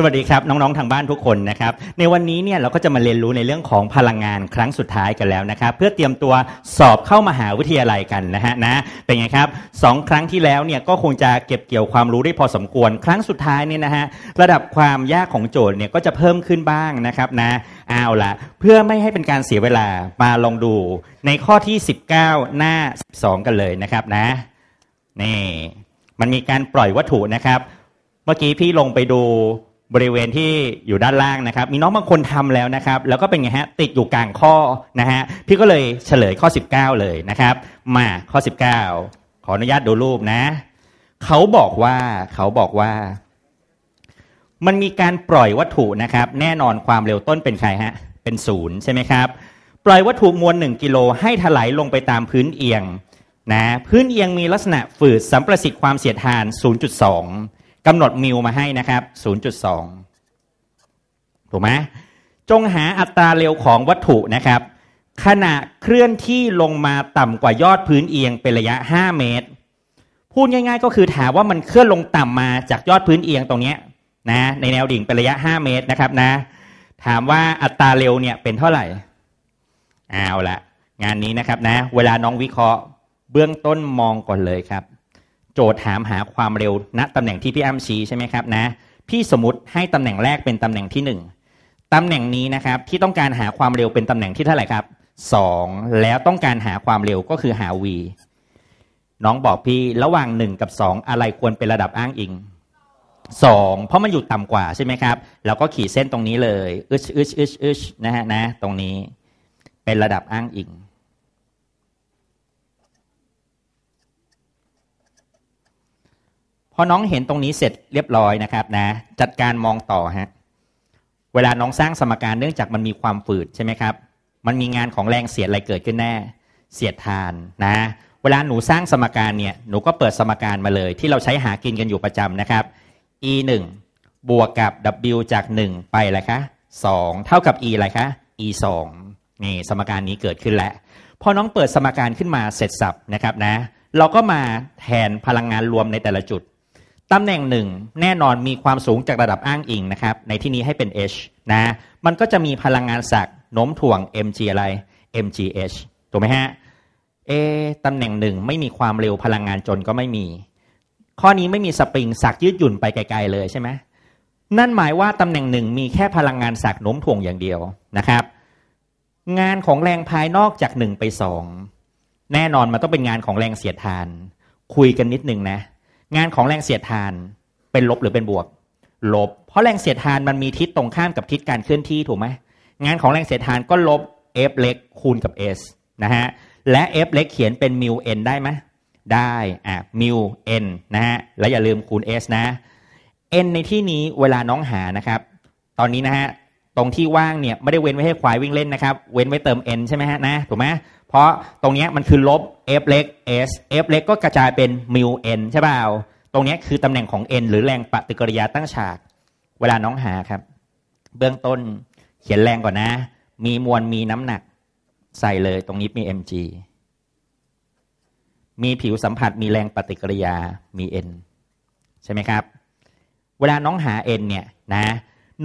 สวัสดีครับน้องๆทางบ้านทุกคนนะครับ ในวันนี้เนี่ยเราก็จะมาเรียนรู้ในเรื่องของพลังงานครั้งสุดท้ายกันแล้วนะครับเพื่อเตรียมตัวสอบเข้ามาหาวิทยาลัยกันนะฮะนะ เป็นไงครับสองครั้งที่แล้วเนี่ยก็คงจะเก็บเกี่ยวความรู้ได้พอสมควร ครั้งสุดท้ายเนี่ยนะฮะระดับความยากของโจทย์เนี่ยก็จะเพิ่มขึ้นบ้างนะครับนะเอาละเพื่อไม่ให้เป็นการเสียเวลามาลองดู ในข้อที่ 19 หน้า 12 กันเลยนะครับนะนี่มันมีการปล่อยวัตถุนะครับเมื่อกี้พี่ลงไปดูบริเวณที่อยู่ด้านล่างนะครับ มีน้องบางคนทำแล้วนะครับแล้วก็เป็นไงฮะติดอยู่กลางข้อนะฮะพี่ก็เลยเฉลยข้อ 19 เลยนะครับมาข้อ 19 ขออนุญาตดูรูปนะเขาบอกว่าเขาบอกว่า มันมีการปล่อยวัตถุนะครับแน่นอนความเร็วต้นเป็นใครฮะเป็นศูนย์ใช่ไหมครับ ปล่อยวัตถุมวล1กิโลให้ถลายลงไปตามพื้นเอียงนะพื้นเอียงมีลักษณะฝืดสัมประสิทธิ์ความเสียดทาน 0.2กำหนดมิวมาให้นะครับ 0.2 ถูกไหมจงหาอัตราเร็วของวัตถุนะครับ ขณะเคลื่อนที่ลงมาต่ำกว่ายอดพื้นเอียงเป็นระยะ 5 เมตร พูดง่ายๆ ก็คือถามว่ามันเคลื่อนลงต่ำมาจากยอดพื้นเอียงตรงนี้นะ ในแนวดิ่งเป็นระยะ 5 เมตรนะครับนะ ถามว่าอัตราเร็วเนี่ยเป็นเท่าไหร่เอาละงานนี้นะครับนะ เวลาน้องวิเคราะห์เบื้องต้นมองก่อนเลยครับโจทย์ถามหาความเร็วณตำแหน่งที่พี่อ้ำชี้ใช่ไหมครับนะพี่สมมติให้ตำแหน่งแรกเป็นตำแหน่งที่ 1ตำแหน่งนี้นะครับ ที่ต้องการหาความเร็วเป็นตำแหน่งที่เท่าไหร่ครับ 2 แล้วต้องการหาความเร็วก็คือหา v น้องบอกพี่ระหว่าง 1 กับ 2 อะไรควรเป็นระดับอ้างอิง 2 เพราะมันอยู่ต่ำกว่าใช่ไหมครับเราก็ขีดเส้นตรงนี้เลยอึชอึชอึชอึชนะฮะนะตรงนี้เป็นระดับอ้างอิงพอน้องเห็นตรงนี้เสร็จเรียบร้อยนะครับนะ จัดการมองต่อฮะเวลาน้องสร้างสมการเนื่องจากมันมีความฝืดใช่ไหมครับมันมีงานของแรงเสียดอะไรเกิดขึ้นแน่เสียดทานนะเวลาหนูสร้างสมการเนี่ย หนูก็เปิดสมการมาเลย ที่เราใช้หากินกันอยู่ประจำนะครับ e 1บวกกับ w จาก 1 ไปอะไรคะ2เท่ากับ e อะไรคะ e 2นี่สมการนี้เกิดขึ้นแล้วพอน้องเปิดสมการขึ้นมาเสร็จสับนะครับนะเราก็มาแทนพลังงานรวมในแต่ละจุดตำแหน่งหนึ่งแน่นอนมีความสูงจากระดับอ้างอิงนะครับ ในที่นี้ให้เป็น H นะมันก็จะมีพลังงานศักย์โน้มถ่วง mg อะไร mgh ถูกไหมฮะเอตำแหน่งหนึ่งไม่มีความเร็วพลังงานจนก็ไม่มี ข้อนี้ไม่มีสปริงศักยืดหยุ่นไปไกลๆเลยใช่ไหมนั่นหมายว่าตำแหน่งหนึ่งมีแค่พลังงานศักย์โน้มถ่วงอย่างเดียวนะครับ งานของแรงภายนอกจากหนึ่งไปสองแน่นอนมันต้องเป็นงานของแรงเสียดทาน คุยกันนิดนึงนะงานของแรงเสียดทานเป็นลบหรือเป็นบวกลบเพราะแรงเสียดทานมันมีทิศตรงข้ามกับทิศการเคลื่อนที่ ถูกไหมงานของแรงเสียดทานก็ลบ f เล็กคูณกับ s นะฮะและ f เล็กเขียนเป็นมิว n ได้ไหมได้อ่ะมิว n นะฮะและอย่าลืมคูณ s นะ n ในที่นี้เวลาน้องหานะครับตอนนี้นะฮะตรงที่ว่างเนี่ยไม่ได้เว้นไว้ให้ควายวิ่งเล่นนะครับเว้นไว้เติม n ใช่ไหมฮะนะถูกไหมเพราะตรงนี้มันคือลบ f เล็ก s f เล็กก็กระจายเป็นมิว n ใช่เปล่าตรงนี้คือ ตำแหน่งของ n หรือแรงปฏิกิริยาตั้งฉาก เวลาน้องหาครับ เบื้องต้นเขียนแรงก่อนนะ มีมวลมีน้ำหนัก ใส่เลย ตรงนี้มี mg มีผิวสัมผัสมีแรงปฏิกิริยา มี n ใช่ไหมครับ เวลาน้องหา n เนี่ยนะ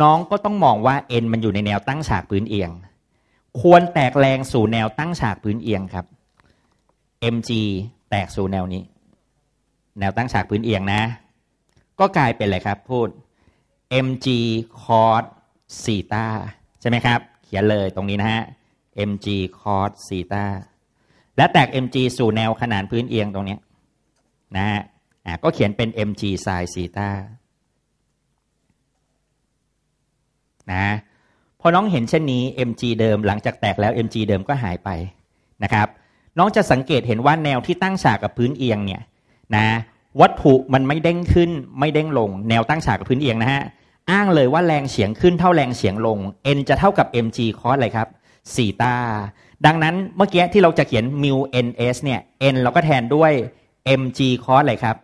น้องก็ต้องมองว่า n มันอยู่ในแนวตั้งฉากพื้นเอียงควรแตกแรงสู่แนวตั้งฉากพื้นเอียงครับ mg แตกสู่แนวนี้ แนวตั้งฉากพื้นเอียงนะ ก็กลายเป็นอะไรครับพูด mg cos ซีตาใช่ไหมครับ เขียนเลยตรงนี้นะฮะ mg cos ซีตาและแตก mg สู่แนวขนานพื้นเอียงตรงนี้นะฮะก็เขียนเป็น mg sin ซีตานะพอน้องเห็นเช่นนี้ MG เดิมหลังจากแตกแล้ว MG เดิมก็หายไปนะครับน้องจะสังเกตเห็นว่าแนวที่ตั้งฉากกับพื้นเอียงเนี่ยนะวัตถุมันไม่เด้งขึ้นไม่เด้งลงแนวตั้งฉากกับพื้นเอียงนะฮะอ้างเลยว่าแรงเฉียงขึ้นเท่าแรงเฉียงลง n จะเท่ากับ mg cos อะไรครับสีตาดังนั้นเมื่อกี้ที่เราจะเขียน mu ns เนี่ย n เราก็แทนด้วย mg cos อะไรครับ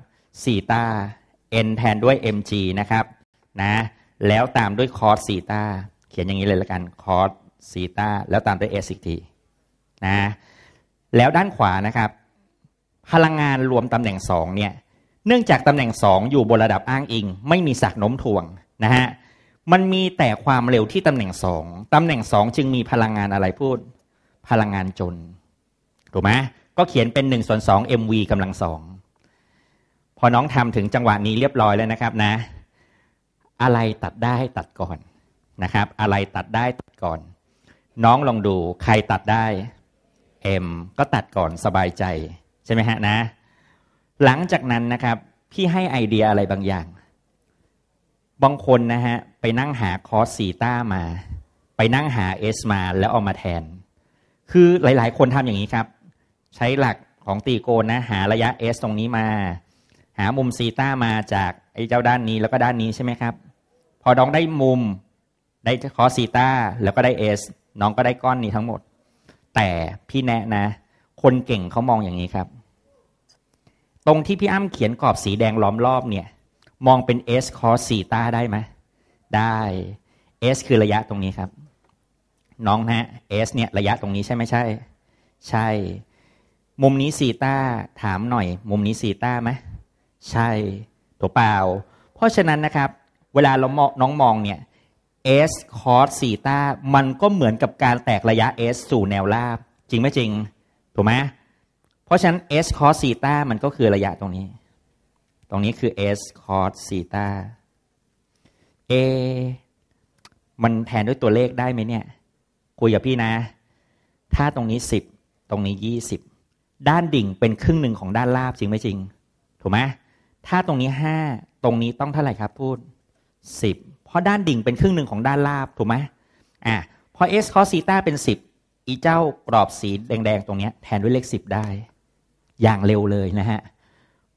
สีตา n แทนด้วย mg นะครับนะแล้วตามด้วย cos สีตาเขียนอย่างนี้เลยละกันคอสซีตาแล้วตามด้วยเอสอีกทีนะแล้วด้านขวานะครับพลังงานรวมตำแหน่งสองเนี่ยเนื่องจากตำแหน่งสองอยู่บนระดับอ้างอิงไม่มีสักโน้มถ่วงนะฮะมันมีแต่ความเร็วที่ตำแหน่งสองตำแหน่งสองจึงมีพลังงานอะไรพูดพลังงานจนถูกไหมก็เขียนเป็น1ส่วน2 mv กำลังสองพอน้องทำถึงจังหวะนี้เรียบร้อยแล้วนะครับนะอะไรตัดได้ตัดก่อนนะครับ อะไรตัดได้ตัดก่อน น้องลองดูใครตัดได้เอ็มก็ตัดก่อนสบายใจ ใช่ไหมฮะนะ หลังจากนั้น นะครับ พี่ให้ไอเดียอะไรบางอย่างบางคนนะฮะไปนั่งหาคอสซีต้ามา ไปนั่งหาเอสมาแล้วเอามาแทน คือหลายๆคนทำอย่างนี้ครับ ใช้หลักของตีโกนนะ หาระยะเอสตรงนี้มา หามุมซีต้ามาจาก ไอ้เจ้าด้านนี้แล้วก็ด้านนี้ใช่ไหมครับพอน้องได้มุมได้คอซีตาแล้วก็ได้เอสน้องก็ได้ก้อนนี้ทั้งหมด แต่พี่แนะนะ คนเก่งเขามองอย่างนี้ครับ ตรงที่พี่อ้ำเขียนกรอบสีแดงล้อมรอบเนี่ย มองเป็นเสคอสซีตาได้ไหมได้เอสคือระยะตรงนี้ครับน้องนะเอสเนี่ยระยะตรงนี้ใช่ไหมใช่ใช่ มุมนี้ซีตาถามหน่อย มุมนี้ซีตาไหมใช่ถูกเปล่าเพราะฉะนั้นนะครับ เวลาเรามองน้องมองเนี่ย S cos สีตามันก็เหมือนกับการแตกระยะ S สู่แนวราบจริงไหมจริง ถูกไหมเพราะฉะนั้น S cos สีตามันก็คือระยะตรงนี้ ตรงนี้คือ S cos สีตา A มันแทนด้วยตัวเลขได้ไหมเนี่ยคุยกับพี่นะถ้าตรงนี้10ตรงนี้20ด้านดิ่งเป็นครึ่งหนึ่งของด้านราบจริงไหมจริง ถูกไหมถ้าตรงนี้5ตรงนี้ต้องเท่าไหร่ครับพูด10เพราะด้านดิ่งเป็นครึ่งหนึ่งของด้านลาบถูกไหมอ่ะ พอ s cos ซีตาเป็น 10 อีเจ้ากรอบสีแดง ๆ ตรงนี้แทนด้วยเลข10 ได้ อย่างเร็วเลยนะฮะ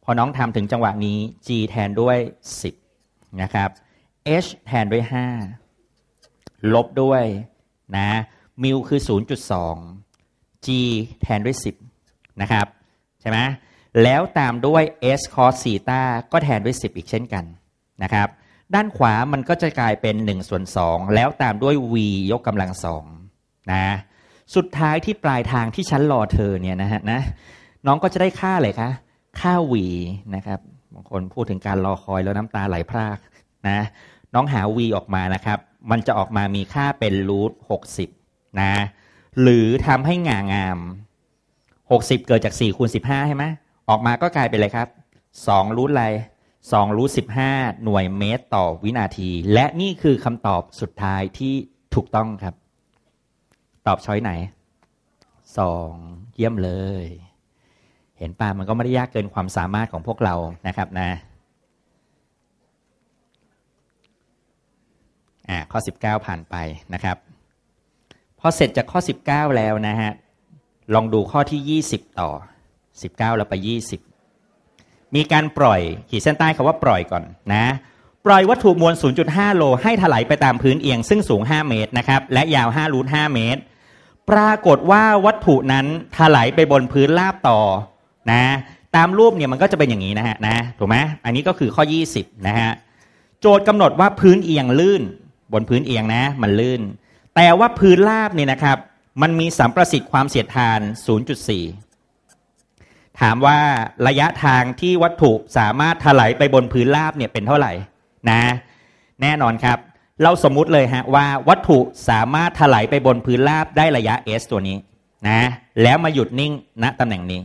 พอน้องทำถึงจังหวะนี้ g แทนด้วย 10 นะครับ h แทนด้วย 5 ลบด้วยนะมิวคือ 0.2 g แทนด้วย 10 นะครับใช่ไหม แล้วตามด้วย s cos ซีตาก็แทนด้วย 10 อีกเช่นกันนะครับด้านขวามันก็จะกลายเป็น1ส่วน2แล้วตามด้วย v ยกกำลังสองนะสุดท้ายที่ปลายทางที่ชั้นรอเธอเนี่ยนะฮะนะน้องก็จะได้ค่าเลยคะค่า v นะครับบางคนพูดถึงการรอคอยแล้วน้ำตาไหลพรากนะน้องหา v ออกมานะครับมันจะออกมามีค่าเป็นรูทหกสิบนะหรือทำให้งางามหกสิบเกิดจากสี่คูณสิบห้าใช่ไหมออกมาก็กลายเป็นอะไรครับสองรูทอะไร2 รูท15 หน่วยเมตรต่อวินาที และนี่คือคำตอบสุดท้ายที่ถูกต้องครับ ตอบช้อยไหน 2 เยี่ยมเลย เห็นป่ามันก็ไม่ได้ยากเกินความสามารถของพวกเรานะครับนะอ่าข้อ 19 ผ่านไปนะครับ พอเสร็จจากข้อ 19 แล้วนะฮะลองดูข้อที่ 20 ต่อ 19แล้วไป 20มีการปล่อยขีดเส้นใต้คาว่าปล่อยก่อนนะ ปล่อยวัตถุมวล 0.5 โลให้ถลายไปตามพื้นเอียงซึ่งสูง 5 เมตรนะครับ และยาว5รูท5เมตร ปรากฏว่าวัตถุนั้นถลายไปบนพื้นราบต่อนะตามรูปเนี่ยมันก็จะเป็นอย่างนี้นะฮะนะถูกไหมอันนี้ก็คือข้อ 20 นะฮะ โจทย์กำหนดว่าพื้นเอียงลื่น บนพื้นเอียงนะมันลื่น แต่ว่าพื้นราบเนี่ยนะครับมันมีสัมประสิทธิ์ความเสียดทาน 0.4ถามว่าระยะทางที่วัตถุสามารถถลายไปบนพื้นราบเนี่ยเป็นเท่าไหร่นะแน่นอนครับ เราสมมุติเลยฮะว่าวัตถุสามารถถลายไปบนพื้นราบได้ระยะ s ตัวนี้นะแล้วมาหยุดนิ่งณนะตำแหน่งนี้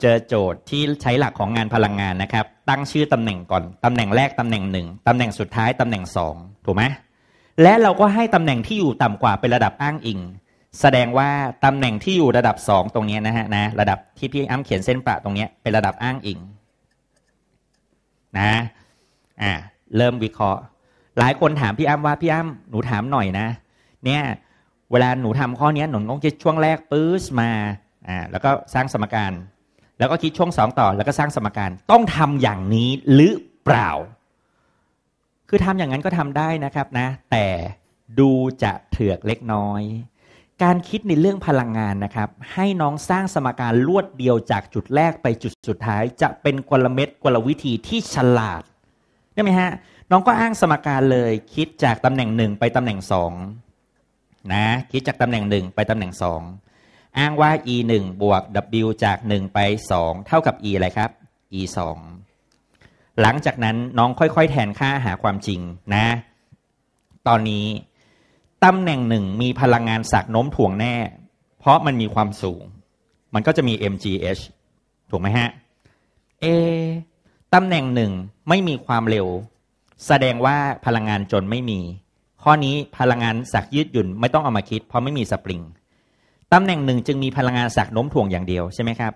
เจอโจทย์ที่ใช้หลักของงานพลังงานนะครับตั้งชื่อตำแหน่งก่อนตำแหน่งแรกตำแหน่งหนึ่งตำแหน่งสุดท้ายตำแหน่งสองถูกไหมและเราก็ให้ตำแหน่งที่อยู่ต่ำกว่าเป็นระดับอ้างอิงแสดงว่าตำแหน่งที่อยู่ระดับสองตรงนี้นะฮะนะระดับที่พี่อ้ำเขียนเส้นประตรงนี้เป็นระดับอ้างอิงนะอ่าเริ่มวิเคราะห์ หลายคนถามพี่อ้ำว่าพี่อ้ำหนูถามหน่อยนะเนี่ยเวลาหนูทำข้อนี้หนูต้องคิดช่วงแรกปื๊ดมาอ่าแล้วก็สร้างสมการ แล้วก็คิดช่วงสองต่อ แล้วก็สร้างสมการต้องทำอย่างนี้หรือเปล่า คือทำอย่างนั้นก็ทำได้นะครับนะแต่ดูจะเถือกเล็กน้อยการคิดในเรื่องพลังงานนะครับให้น้องสร้างสมการลวดเดียวจากจุดแรกไปจุดสุดท้ายจะเป็นกลเม็ดกลวิธีที่ฉลาดได้ไหมฮะน้องก็อ้างสมการเลยคิดจากตำแหน่งหนึ่งไปตำแหน่งสองนะคิดจากตำแหน่งหนึ่งไปตำแหน่งสอง อ้างว่า e 1บวก w จาก 1 ไป2เท่ากับ e อะไรครับ e 2หลังจากนั้นน้องค่อยๆ แทนค่าหาความจริงนะ ตอนนี้ตำแหน่งหนึ่งมีพลังงานสักโน้มถ่วงแน่ เพราะมันมีความสูง มันก็จะมี mgh ถูกไหมฮะเอตำแหน่งหนึ่งไม่มีความเร็ว แสดงว่าพลังงานจนไม่มี ข้อนี้พลังงานสักยืดหยุ่นไม่ต้องเอามาคิด เพราะไม่มีสปริงตำแหน่งหนึ่งจึงมีพลังงานสักโน้มถ่วงอย่างเดียวใช่ไหมครับ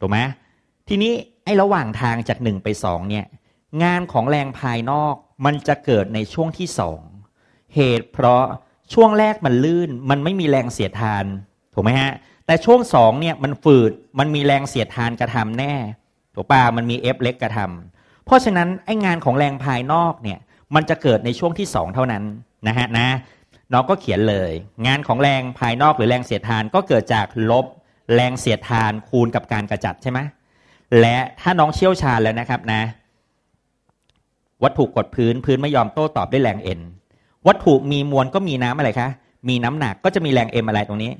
ถูกไหมทีนี้ไอ้ระหว่างทางจากหนึ่งไปสองเนี่ยงานของแรงภายนอกมันจะเกิดในช่วงที่สองเหตุเพราะช่วงแรกมันลื่นมันไม่มีแรงเสียดทานถูกไหมฮะแต่ช่วงสองเนี่ย มันฝืดมันมีแรงเสียดทานกระทำแน่ถูกป่ะมันมีเอฟเล็กกระทำ เพราะฉะนั้นไอ้งานของแรงภายนอกเนี่ยมันจะเกิดในช่วงที่สองเท่านั้นนะฮะนะน้องก็เขียนเลย งานของแรงภายนอกหรือแรงเสียดทานก็เกิดจากลบแรงเสียดทานคูณกับการกระจัดใช่ไหมและถ้าน้องเชี่ยวชาญแล้วนะครับนะวัตถุกดพื้นพื้นไม่ยอมโต้ตอบด้วยแรงเอ็นวัตถุมีมวลก็มีน้ำอะไรคะ มีน้ำหนักก็จะมีแรง m อะไรตรงนี้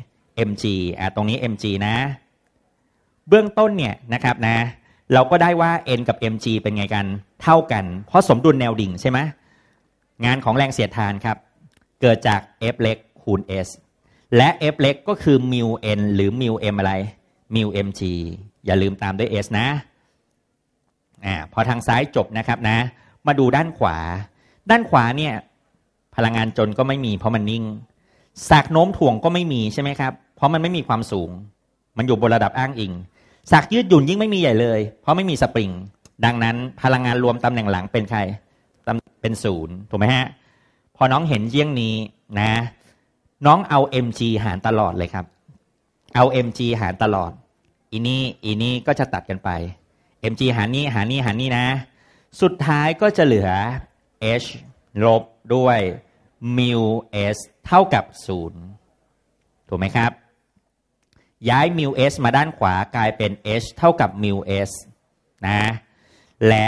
mg อ่ะตรงนี้ mg นะ เบื้องต้นเนี่ยนะครับนะ เราก็ได้ว่า n กับ mg เป็นไงกัน เท่ากัน เพราะสมดุลแนวดิ่งใช่ไหม งานของแรงเสียดทานครับ เกิดจาก f เล็ก คูณ s และ f เล็กก็คือมิว n หรือมิว m อะไรมิว mg อย่าลืมตามด้วย s นะ อ่า พอทางซ้ายจบนะครับนะ มาดูด้านขวา ด้านขวาเนี่ยพลังงานจนก็ไม่มี เพราะมันนิ่ง สากโน้มถ่วงก็ไม่มีใช่ไหมครับ เพราะมันไม่มีความสูง มันอยู่บนระดับอ้างอิงสากยืดหยุ่นยิ่งไม่มีใหญ่เลยเพราะไม่มีสปริงดังนั้นพลังงานรวมตำแหน่งหลังเป็นใครเป็นศูนย์ถูกไหมฮะพอน้องเห็นเยี่ยงนี้นะน้องเอา mg หารตลอดเลยครับเอา mg หารตลอดอีนี้อีนี้ก็จะตัดกันไป mg หารนี้หารนี้หารนี้นะ สุดท้ายก็จะเหลือ h ลบด้วยมิวเอสเท่ากับศูนย์ถูกไหมครับย้ายมิวเอสมาด้านขวากลายเป็น h เท่ากับมิวเอสนะ และ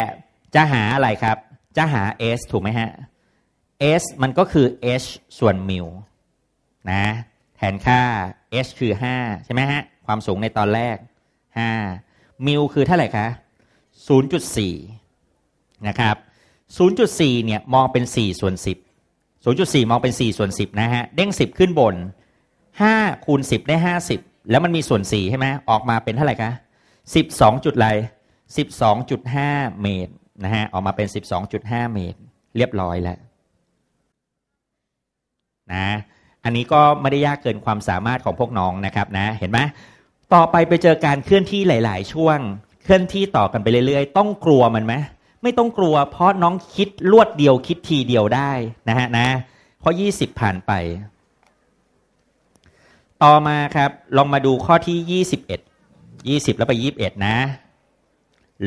จะหาอะไรครับ จะหา s ถูกไหมฮะ s มันก็คือ h ส่วนมิวนะแทนค่า h คือ 5 ใช่ไหมฮะความสูงในตอนแรก5มิวคือเท่าไหร่คะ0.4 นะครับ 0.4เนี่ยมองเป็น 4 ส่วน 10 0.4 มองเป็น 4 ส่วน 10 นะฮะ เด้ง 10 ขึ้นบน 5 คูณ 10 ได้ 50 แล้วมันมีส่วน 4 ใช่ไหม ออกมาเป็นเท่าไหร่คะ12จุดไรห้5เมตร นะฮะ ออกมาเป็น 12.5 เมตร เรียบร้อยแล้ว นะ อันนี้ก็ไม่ได้ยากเกินความสามารถของพวกน้องนะครับนะ เห็นไหมต่อไปไปเจอการเคลื่อนที่หลาย ๆ ช่วง เคลื่อนที่ต่อกันไปเรื่อย ๆ ต้องกลัวมันไหมไม่ต้องกลัวเพราะน้องคิด ลวดเดียวคิดทีเดียวได้นะฮะนะเพราะยี่สิบผ่านไป ต่อมาครับ ลองมาดูข้อที่ยี่สิบเอ็ดยี่สิบแล้วไปยี่บเอ็ดนะ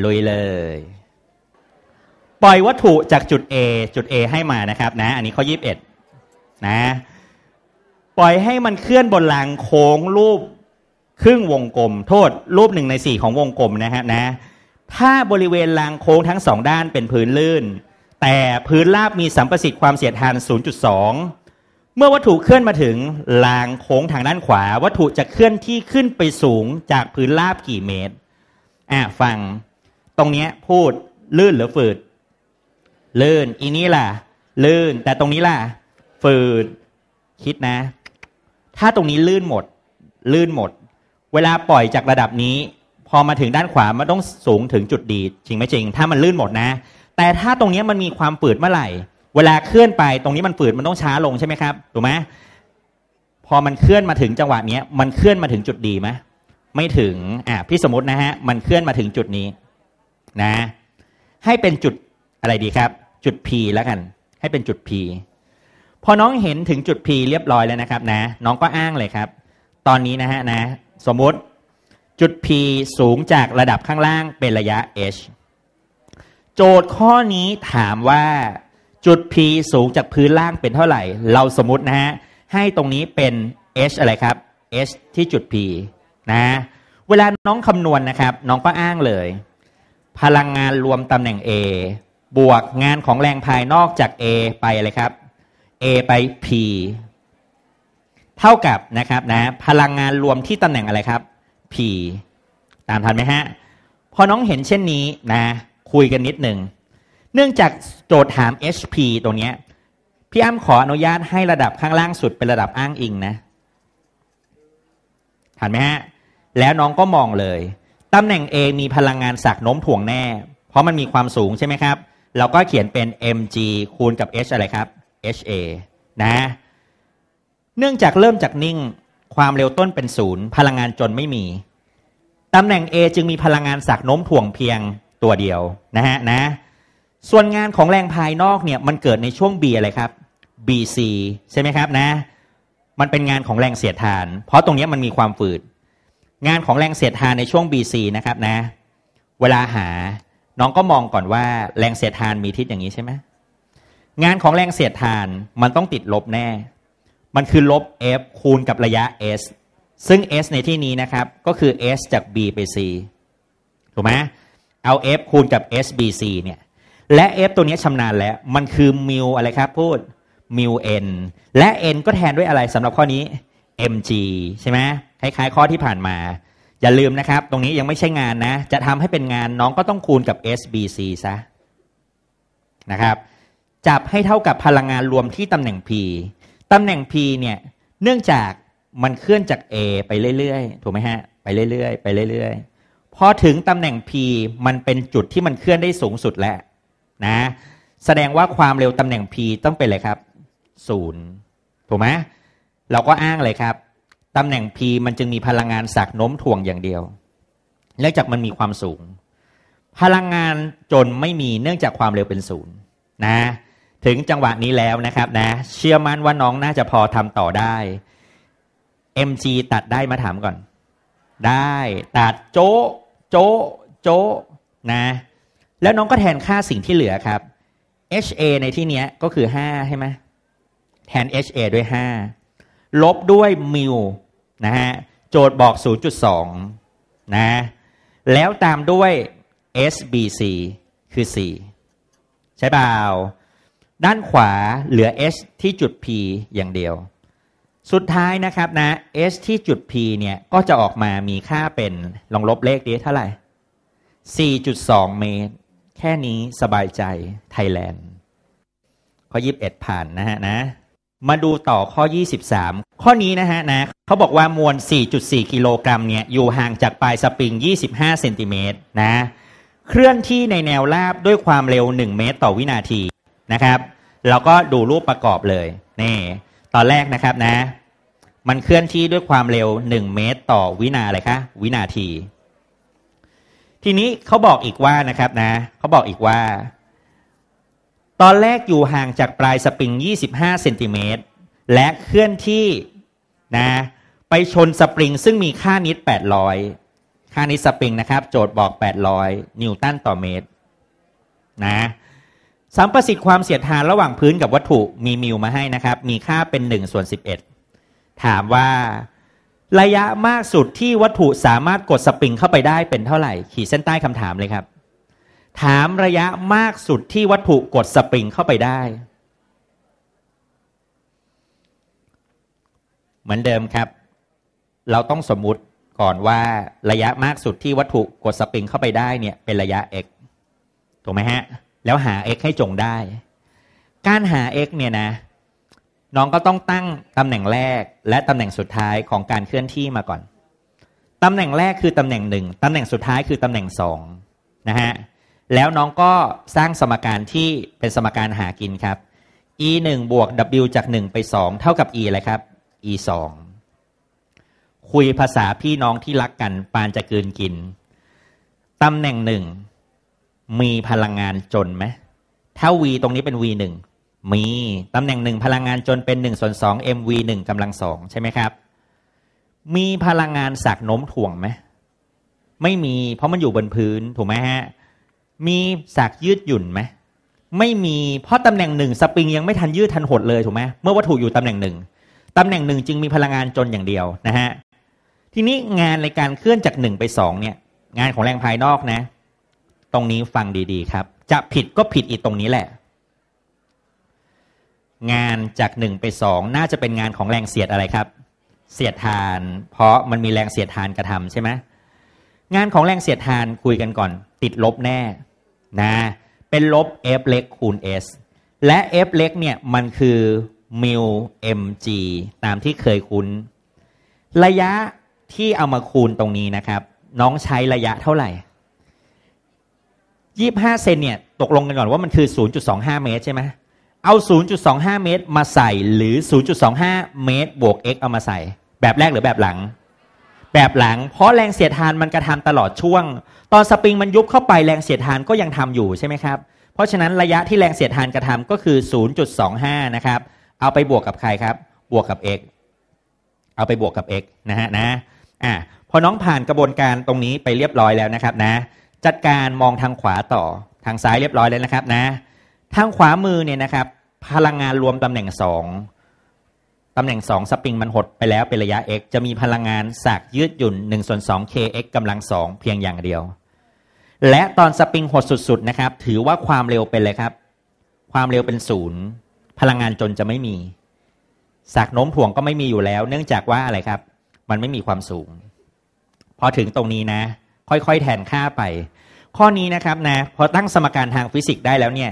ลุยเลย ปล่อยวัตถุจากจุด A จุด A ให้มานะครับนะ อันนี้ข้อยี่บเอ็ดนะ ปล่อยให้มันเคลื่อนบนหลังโค้งรูปครึ่งวงกลม โทษรูปหนึ่งในสี่ของวงกลมนะฮะนะถ้าบริเวณรางโค้งทั้งสองด้านเป็นพื้นลื่น แต่พื้นราบมีสัมประสิทธิ์ความเสียดทาน 0.2 เมื่อวัตถุเคลื่อนมาถึงรางโค้งทางด้านขวา วัตถุจะเคลื่อนที่ขึ้นไปสูงจากพื้นราบกี่เมตร อ่ะฟัง ตรงนี้พูด ลื่นหรือฝืดลื่นอีนี้ล่ะ ลื่นแต่ตรงนี้ล่ะ ฝืดคิดนะ ถ้าตรงนี้ลื่นหมด ลื่นหมด เวลาปล่อยจากระดับนี้พอมาถึงด้านขวามันต้องสูงถึงจุดดี จริงไหมจริงถ้ามันลื่นหมดนะ แต่ถ้าตรงนี้มันมีความฝืดเมื่อไหร่ เวลาเคลื่อนไปตรงนี้มันฝืดมันต้องช้าลงใช่ไหมครับถูกไหมพอมันเคลื่อนมาถึงจังหวะนี้ มันเคลื่อนมาถึงจุดดีไหมไม่ถึงอ่ะพี่สมมตินะฮะมันเคลื่อนมาถึงจุดนี้นะ ให้เป็นจุดอะไรดีครับ จุด P แล้วกันให้เป็นจุด P พอน้องเห็นถึงจุด P เรียบร้อยแล้วนะครับนะ น้องก็อ้างเลยครับ ตอนนี้นะฮะนะสมมติจุด P สูงจากระดับข้างล่างเป็นระยะ h โจทย์ข้อนี้ถามว่า จุด P สูงจากพื้นล่างเป็นเท่าไหร่ เราสมมตินะฮะให้ตรงนี้เป็น h อะไรครับ h ที่จุด P นะเวลาน้องคำนวณนนะครับน้องก็อ้างเลย พลังงานรวมตำแหน่ง A บวกงานของแรงภายนอกจาก A ไปอะไรครับ A ไป P เท่ากับนะครับนะพลังงานรวมที่ตำแหน่งอะไรครับ P ตามทันไหมฮะพอน้องเห็นเช่นนี้นะคุยกันนิดหนึ่งเนื่องจากโจทย์ถาม HP ตรงนี้พี่อ้ำขออนุญาตให้ระดับข้างล่างสุดเป็นระดับอ้างอิงนะทันไหมฮะแล้วน้องก็มองเลยตำแหน่ง A มีพลังงานศักโน้มถ่วงแน่ เพราะมันมีความสูงใช่ไหมครับเราก็เขียนเป็น mg คูณกับ h อะไรครับ ha นะเนื่องจากเริ่มจากนิ่งความเร็วต้นเป็นศูนย์พลังงานจนไม่มี ตำแหน่ง A จึงมีพลังงานสักโน้มถ่วงเพียงตัวเดียวนะฮะนะส่วนงานของแรงภายนอกเนี่ยมันเกิดในช่วง B อะไรครับ BC ใช่ไหมครับนะมันเป็นงานของแรงเสียดทาน เพราะตรงนี้มันมีความฝืด งานของแรงเสียดทานในช่วง BC นะครับนะ เวลาหาน้องก็มองก่อนว่าแรงเสียดทานมีทิศอย่างนี้ใช่ไหมงานของแรงเสียดทานมันต้องติดลบแน่มันคือลบ f คูณกับระยะ s ซึ่ง s ในที่นี้นะครับ ก็คือ s จาก b ไป c ถูกไหมเอา f คูณกับ s b c เนี่ยและ f ตัวนี้ชำนาญแล้ว มันคือมิวอะไรครับ พูดมิว n และ n ก็แทนด้วยอะไรสำหรับข้อนี้ mg ใช่ไหมคล้ายๆข้อที่ผ่านมา อย่าลืมนะครับ ตรงนี้ยังไม่ใช่งานนะ จะทำให้เป็นงานน้องก็ต้องคูณกับ s b c ซะนะครับจับให้เท่ากับพลังงานรวมที่ตำแหน่ง p ตำแหน่ง P เนี่ย เนื่องจากมันเคลื่อนจาก A ไปเรื่อยๆ ถูกไหมฮะ ไปเรื่อยๆ ไปเรื่อยๆ พอถึงตำแหน่ง P มันเป็นจุดที่มันเคลื่อนได้สูงสุดแล้วนะ แสดงว่าความเร็วตำแหน่ง P ต้องเป็นอะไรครับ ศูนย์ถูกไหมเราก็อ้างเลยครับ ตำแหน่ง P มันจึงมีพลังงานสักโน้มถ่วงอย่างเดียว เนื่องจากมันมีความสูง พลังงานจนไม่มีเนื่องจากความเร็วเป็นศูนย์นะถึงจังหวะนี้แล้วนะครับนะ เชื่อมั่นว่าน้องน่าจะพอทำต่อได้ MG ตัดได้มาถามก่อน ได้ตัดโจ๊โจ๊โจ๊นะ แล้วน้องก็แทนค่าสิ่งที่เหลือครับ HA ในที่นี้ก็คือ 5 ใช่ไหมแทน HA ด้วย 5 ลบด้วยมิวนะฮะโจทย์บอก 0.2 นะ แล้วตามด้วย SBC คือ 4 ใช่เปล่าด้านขวา เหลือ S ที่จุด P อย่างเดียว สุดท้ายนะครับนะ S ที่จุด P เนี่ย ก็จะออกมามีค่าเป็นลองลบเลขดีเท่าไหร่ 4.2 เมตร แค่นี้สบายใจ ไทยแลนด์ข้อ 21 ผ่านนะฮะนะ มาดูต่อข้อ 23 ข้อนี้นะฮะนะ เขาบอกว่ามวล 4.4 กิโลกรัมเนี่ย อยู่ห่างจากปลายสปริง 25 เซนติเมตรนะ เคลื่อนที่ในแนวราบด้วยความเร็ว 1 เมตรต่อวินาทีนะครับเราก็ดูรูปประกอบเลยนี่ตอนแรกนะครับนะ มันเคลื่อนที่ด้วยความเร็ว 1 เมตรต่อวินาอะไรคะวินาที ทีนี้เขาบอกอีกว่านะครับนะเขาบอกอีกว่า ตอนแรกอยู่ห่างจากปลายสปริง 25เซนติเมตรและเคลื่อนที่นะไปชนสปริงซึ่งมีค่านิด800ค่านิดสปริงนะครับ โจทย์บอก800นิวตันต่อเมตร นะสัมประสิทธิ์ความเสียดทานระหว่างพื้นกับวัตถุมีมิวมาให้นะครับมีค่าเป็นหนึ่งส่วนสิบเอ็ดถามว่าระยะมากสุดที่วัตถุสามารถกดสปริงเข้าไปได้เป็นเท่าไหร่ขีดเส้นใต้คำถามเลยครับ ถามระยะมากสุดที่วัตถุกดสปริงเข้าไปได้ เหมือนเดิมครับ เราต้องสมมุติก่อนว่าระยะมากสุดที่วัตถุกดสปริงเข้าไปได้เนี่ยเป็นระยะ x ถูกไหมฮะแล้วหา x ให้จงได้ การหา x เนี่ยนะน้องก็ต้องตั้งตำแหน่งแรกและตำแหน่งสุดท้ายของการเคลื่อนที่มาก่อน ตำแหน่งแรกคือตำแหน่งหนึ่งตำแหน่งสุดท้ายคือตำแหน่งสองนะฮะ แล้วน้องก็สร้างสมการที่เป็นสมการหากินครับ e 1บวก w จาก 1 ไป2เท่ากับ e อะไรครับ e 2คุยภาษาพี่น้องที่รักกันปานจะเกินกิน ตำแหน่งหนึ่งมีพลังงานจนไหม ถ้า v ตรงนี้เป็น v หนึ่งมีตำแหน่งหนึ่งพลังงานจนเป็น1ส่วน2 mv 1กำลังสองใช่ไหมครับ มีพลังงานสักโน้มถ่วงไหม ไม่มีเพราะมันอยู่บนพื้นถูกไหมฮะ มีสักยืดหยุ่นไหมไม่มีเพราะตำแหน่งหนึ่งสปริงยังไม่ทันยืดทันหดเลยถูกไหมเมื่อวัตถุอยู่ตำแหน่งหนึ่งตำแหน่งหนึ่งจึงมีพลังงานจนอย่างเดียวนะฮะ ทีนี้งานในการเคลื่อนจากหนึ่งไปสองเนี่ยงานของแรงภายนอกนะตรงนี้ฟังดีๆครับ จะผิดก็ผิดอีกตรงนี้แหละ งานจากหนึ่งไปสองน่าจะเป็นงานของแรงเสียดอะไรครับ เสียดทาน เพราะมันมีแรงเสียดทานกระทำใช่ไหม งานของแรงเสียดทานคุยกันก่อน ติดลบแน่ นะ เป็นลบ f เล็กคูณ s และ f เล็กเนี่ยมันคือมิล mg ตามที่เคยคุ้น ระยะที่เอามาคูณตรงนี้นะครับ น้องใช้ระยะเท่าไหร่ยี่ห้าเซนเนี่ยตกลงกันก่อนว่ามันคือศูนย์จุดสองห้าเมตรใช่ไหม เอาศูนย์จุดสองห้าเมตรมาใส่หรือศูนย์จุดสองห้าเมตรบวกเอ็กเอามาใส่ แบบแรกหรือแบบหลัง แบบหลัง เพราะแรงเสียดทานมันกระทำตลอดช่วงตอนสปริงมันยุบเข้าไปแรงเสียดทานก็ยังทำอยู่ใช่ไหมครับเพราะฉะนั้นระยะที่แรงเสียดทานกระทำก็คือศูนย์จุดสองห้านะครับเอาไปบวกกับใครครับบวกกับเอ็กเอาไปบวกกับเอ็กนะฮะนะอ่ะพอน้องผ่านกระบวนการตรงนี้ไปเรียบร้อยแล้วนะครับนะจัดการมองทางขวาต่อทางซ้ายเรียบร้อยแล้วนะครับนะ ทางขวามือเนี่ยนะครับ พลังงานรวมตำแหน่งสองตำแหน่งสองสปริงมันหดไปแล้ว เป็นระยะ x จะมีพลังงานสักยืดหยุ่น1ส่วน2 kx กำลังสองเพียงอย่างเดียว และตอนสปริงหดสุดๆนะครับถือว่าความเร็วเป็นเลยครับ ความเร็วเป็นศูนย์พลังงานจนจะไม่มีสักโน้มถ่วงก็ไม่มีอยู่แล้ว เนื่องจากว่าอะไรครับ มันไม่มีความสูงพอถึงตรงนี้นะค่อยๆแทนค่าไป ข้อนี้นะครับนะพอตั้งสมการทางฟิสิกส์ได้แล้วเนี่ย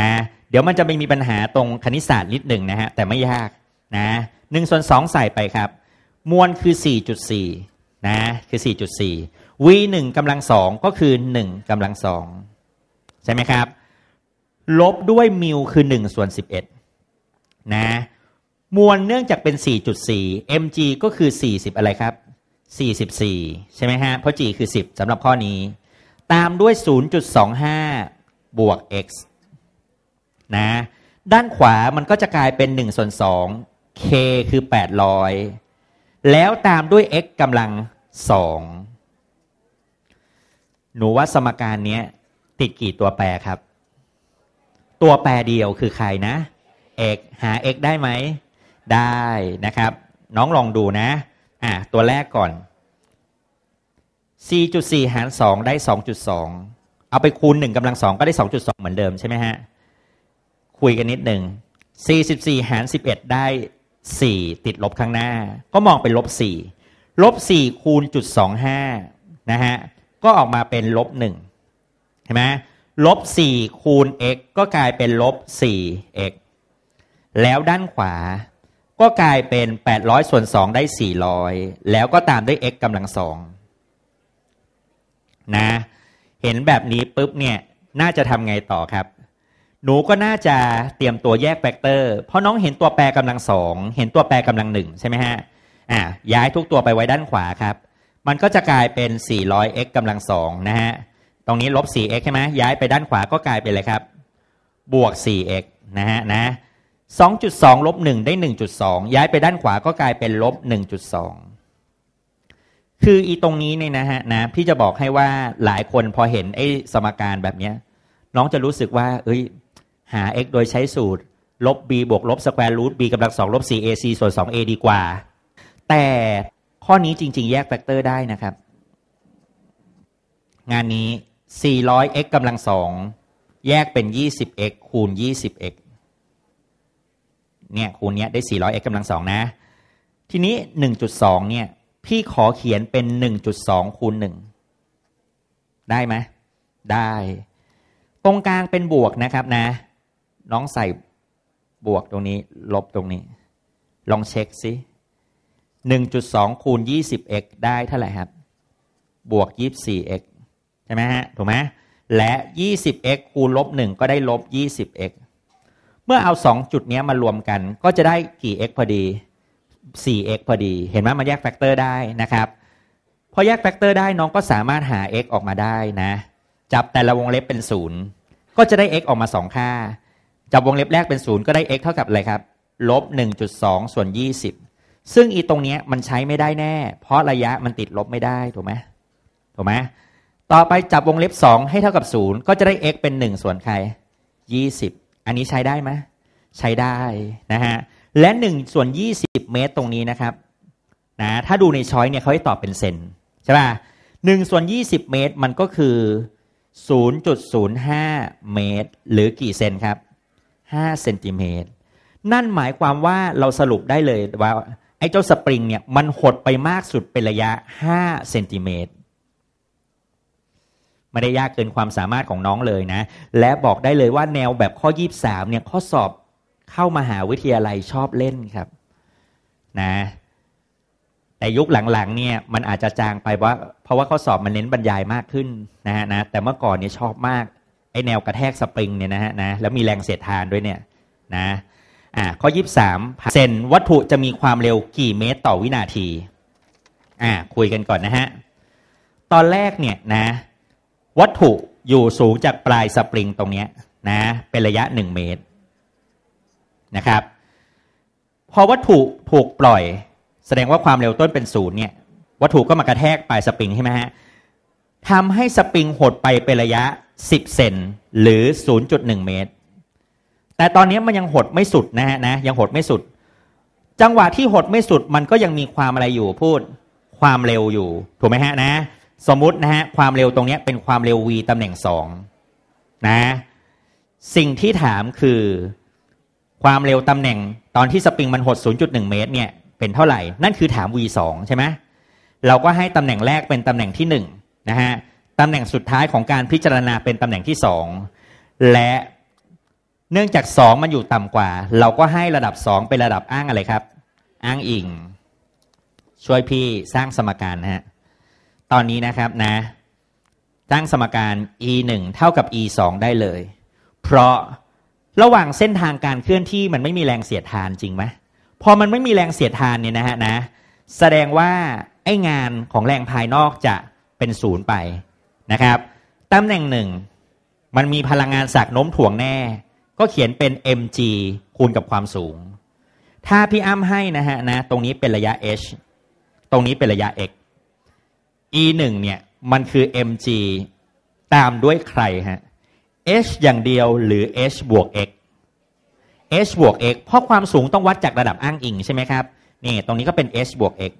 นะเดี๋ยวมันจะไม่มีปัญหาตรงคณิตศาสตร์นิดหนึ่งนะฮะแต่ไม่ยากนะหนึ่งส่วนสองใส่ไปครับ มวลคือ 4.4 นะ คือ 4.4 v 1กำลังสองก็คือ 1กำลังสองใช่ไหมครับ ลบด้วยมิวคือ1ส่วน11 นะ มวลเนื่องจากเป็น 4.4 mg ก็คือ 40 อะไรครับ44 ใช่ไหมฮะ เพราะ g คือ 10สำหรับข้อนี้ ตามด้วย 0.25 บวก x นะ ด้านขวามันก็จะกลายเป็น 1 ส่วน 2 k คือ 800 แล้วตามด้วย x กำลัง 2 หนูว่าสมการนี้ติดกี่ตัวแปรครับ ตัวแปรเดียวคือใครนะ x หา x ได้ไหม ได้นะครับ น้องลองดูนะอ่ะตัวแรกก่อน 4.4 หาร 2 ได้ 2.2 เอาไปคูณ 1 กำลัง 2 ก็ได้ 2.2 เหมือนเดิมใช่ไหมฮะ คุยกันนิดหนึ่ง 44 หาร 11 ได้ 4 ติดลบข้างหน้า ก็มองเป็นลบ 4 ลบ 4 คูณจุด25 นะฮะก็ออกมาเป็นลบ1เห็นไหมลบ 4 คูณ x ก็กลายเป็นลบ 4x แล้วด้านขวาก็กลายเป็น 800 ส่วน 2 ได้ 400 แล้วก็ตามด้วย x กำลังสองนะ เห็นแบบนี้ปุ๊บเนี่ย น่าจะทำไงต่อครับ หนูก็น่าจะเตรียมตัวแยกแฟกเตอร์ เพราะน้องเห็นตัวแปรกำลังสองเห็นตัวแปรกำลังหนึ่งใช่ไหมฮะ อ่ะย้ายทุกตัวไปไว้ด้านขวาครับ มันก็จะกลายเป็น 400x กำลังสองนะฮะ ตรงนี้ลบ 4x ใช่ไหมย้ายไปด้านขวาก็กลายเป็นอะไรครับ บวก 4x นะฮะนะ2.2 ลบ 1 ได้ 1.2 ย้ายไปด้านขวาก็กลายเป็น ลบ 1.2 คืออีตรงนี้เนี่ยนะฮะนะพี่จะบอกให้ว่าหลายคนพอเห็นไอ้สมการแบบเนี้ย น้องจะรู้สึกว่าเอ้ยหา x โดยใช้สูตรลบ b บวกลบสแควร์รูท b กำลังสองลบ 4ac ส่วน 2a ดีกว่า แต่ข้อนี้จริง ๆ แยกแฟกเตอร์ได้นะครับ งานนี้ 400x กำลังสองแยกเป็น 20x คูณ 20x เนี่ยคูณเนี้ยได้400 x กำลังสองนะ ทีนี้ 1.2 เนี่ย พี่ขอเขียนเป็น 1.2 คูณ 1 ได้ไหมได้ ตรงกลางเป็นบวกนะครับนะ น้องใส่บวกตรงนี้ลบตรงนี้ ลองเช็คสิ 1.2 คูณ 20x ได้เท่าไหร่ครับ บวก 24x ใช่ไหมฮะ ถูกไหม และ 20x คูณลบ 1 ก็ได้ลบ 20x เมื่อเอาสองจุดนี้มารวมกัน ก็จะได้กี่ x พอดี 4x พอดี เห็นไหมมันแยกแฟกเตอร์ได้นะครับ พอแยกแฟกเตอร์ได้น้องก็สามารถหา x ออกมาได้นะ จับแต่ละวงเล็บเป็น 0 ก็จะได้ x ออกมา 2 ค่า จับวงเล็บแรกเป็น 0 ก็ได้ x เท่ากับอะไรครับลบ 1.2 ส่วน 20 ซึ่งอีตรงนี้มันใช้ไม่ได้แน่ เพราะระยะมันติดลบไม่ได้ถูกไหมถูกไหมต่อไปจับวงเล็บ 2 ให้เท่ากับ 0 ก็จะได้ x เป็น1ส่วนใคร 20อันนี้ใช้ได้ไหมใช้ได้นะฮะและหนึ่งส่วนยี่สิบเมตรตรงนี้นะครับนะถ้าดูในช้อยเนี่ยเขาให้ตอบเป็นเซนใช่ป่ะหนึ่งส่วนยี่สิบเมตรมันก็คือศูนย์จุดศูนย์ห้าเมตรหรือกี่เซนครับห้าเซนติเมตรนั่นหมายความว่าเราสรุปได้เลยว่าไอ้เจ้าสปริงเนี่ยมันหดไปมากสุดเป็นระยะห้าเซนติเมตรไม่ได้ยากเกินความสามารถของน้องเลยนะ และบอกได้เลยว่าแนวแบบข้อยีสามเนี่ยข้อสอบเข้ามาหาวิทยาลัยชอบเล่นครับนะ แต่ยุคหลังๆเนี่ยมันอาจจะจางไปว่าเพราะว่าข้อสอบมันเน้นบรรยายมากขึ้นนะฮะนะ แต่เมื่อก่อนเนี่ยชอบมากไอแนวกระแทกสปริงเนี่ยนะฮะนะแล้วมีแรงเสียดทานด้วยเนี่ยนะ อ่าข้อยีสามเซนวัตถุจะมีความเร็วกี่เมตรต่อวินาที อ่าคุยกันก่อนนะฮะ ตอนแรกเนี่ยนะวัตถุอยู่สูงจากปลายสปริงตรงนี้นะเป็นระยะหนึ่งเมตรนะครับ พอวัตถุถูกปล่อย แสดงว่าความเร็วต้นเป็นศูนย์เนี่ยวัตถุก็มากระแทกปลายสปริงใช่ไหมฮะทำให้สปริงหดไปเป็นระยะ 10เซนหรือ 0.1 เมตร แต่ตอนนี้มันยังหดไม่สุดนะฮะนะ ยังหดไม่สุด จังหวะที่หดไม่สุดมันก็ยังมีความอะไรอยู่พูดความเร็วอยู่ถูกไหมฮะนะสมมุตินะฮะความเร็วตรงนี้เป็นความเร็ว v ตำแหน่งสองนะสิ่งที่ถามคือความเร็วตำแหน่งตอนที่สปริงมันหด 0.1 เมตรเนี่ยเป็นเท่าไหร่นั่นคือถาม v 2ใช่ไหมเราก็ให้ตำแหน่งแรกเป็นตำแหน่งที่1นะฮะตำแหน่งสุดท้ายของการพิจารณาเป็นตำแหน่งที่2และเนื่องจาก 2 มันอยู่ต่ำกว่า เราก็ให้ระดับ 2 เป็นระดับอ้างอะไรครับ อ้างอิงช่วยพี่สร้างสมการนะฮะตอนนี้นะครับนะตั้งสมการ e 1เท่ากับ e 2ได้เลย เพราะระหว่างเส้นทางการเคลื่อนที่มันไม่มีแรงเสียดทานจริงไหมพอมันไม่มีแรงเสียดทานเนี่ยนะฮะนะแสดงว่า ไอ้งานของแรงภายนอกจะเป็นศูนย์ไป นะครับตำแหน่งหนึ่งมันมีพลังงานสักโน้มถ่วงแน่ก็เขียนเป็น mg คูณกับความสูง ถ้าพี่อ้ำให้นะฮะนะตรงนี้เป็นระยะ h ตรงนี้เป็นระยะ x e หนึ่งเนี่ยมันคือ mg ตามด้วยใครฮะ h อย่างเดียวหรือ h บวก x h บวก x เพราะความสูงต้องวัดจากระดับอ้างอิงใช่ไหมครับนี่ตรงนี้ก็เป็น h บวก x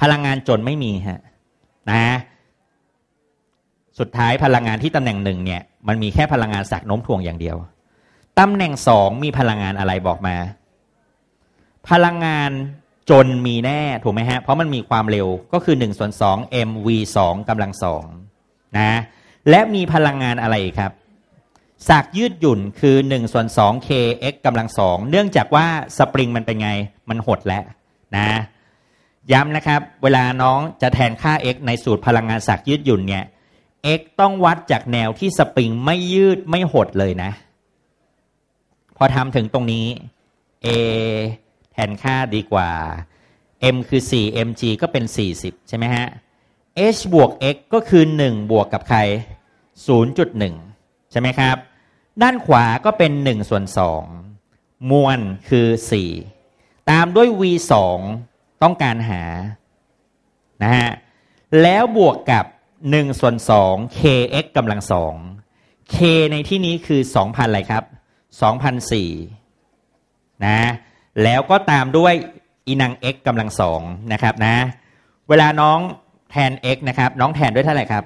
พลังงานจนไม่มีฮะนะสุดท้ายพลังงานที่ตำแหน่งหนึ่งเนี่ยมันมีแค่พลังงานสักโน้มถ่วงอย่างเดียวตำแหน่งสองมีพลังงานอะไรบอกมา พลังงานจนมีแน่ ถูกไหมฮะ เพราะมันมีความเร็วก็คือ 1 ส่วน 2 mv 2กำลัง2นะและมีพลังงานอะไรครับ สากยืดหยุ่นคือ 1 ส่วน 2 kx กำลัง2เนื่องจากว่าสปริงมันเป็นไงมันหดแล้วนะย้ำนะครับ เวลาน้องจะแทนค่า x ในสูตรพลังงานสากยืดหยุ่นเนี่ย x ต้องวัดจากแนวที่สปริงไม่ยืดไม่หดเลยนะ พอทำถึงตรงนี้ a แทนค่าดีกว่า m คือ 4 mg ก็เป็น 40 ใช่ไหมฮะ h บวก x ก็คือ 1 บวกกับใคร 0.1 ใช่ไหมครับ ด้านขวาก็เป็น 1 ส่วน 2 มวลคือ 4 ตามด้วย v 2ต้องการหานะฮะ แล้วบวกกับ 1 ส่วน 2 kx กำลัง 2 k ในที่นี้คือ 2,000 อะไรครับ 2,004 นะแล้วก็ตามด้วยอีนัง x กำลังสองนะครับนะเวลาน้องแทน x นะครับน้องแทนด้วยเท่าไหร่ครับ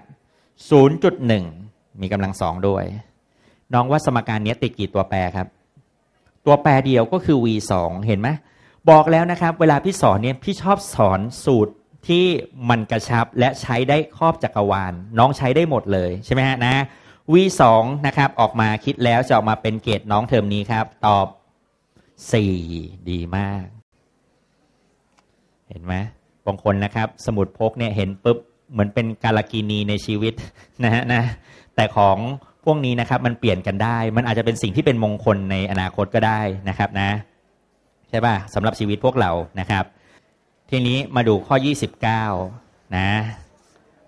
0.1มีกำลังสองด้วย น้องว่าสมการนี้ติดกี่ตัวแปรครับ ตัวแปรเดียวก็คือ v 2เห็นไหมบอกแล้วนะครับเวลาพี่สอนเนี่ยพี่ชอบสอนสูตรที่มันกระชับและใช้ได้ครอบจักรวาล น้องใช้ได้หมดเลยใช่ไหมฮะนะ v 2นะครับออกมาคิดแล้วจะออกมาเป็นเกรดน้องเทอมนี้ครับ ตอบสี่ดีมาก เห็นไหมบางคนนะครับ สมุดพกเนี่ยเห็นปุ๊บเหมือนเป็นกาลกินีในชีวิตนะฮะนะ แต่ของพวกนี้นะครับ มันเปลี่ยนกันได้ มันอาจจะเป็นสิ่งที่เป็นมงคลในอนาคตก็ได้นะครับนะ ใช่ป่ะสำหรับชีวิตพวกเรานะครับ ทีนี้มาดูข้อ 29นะ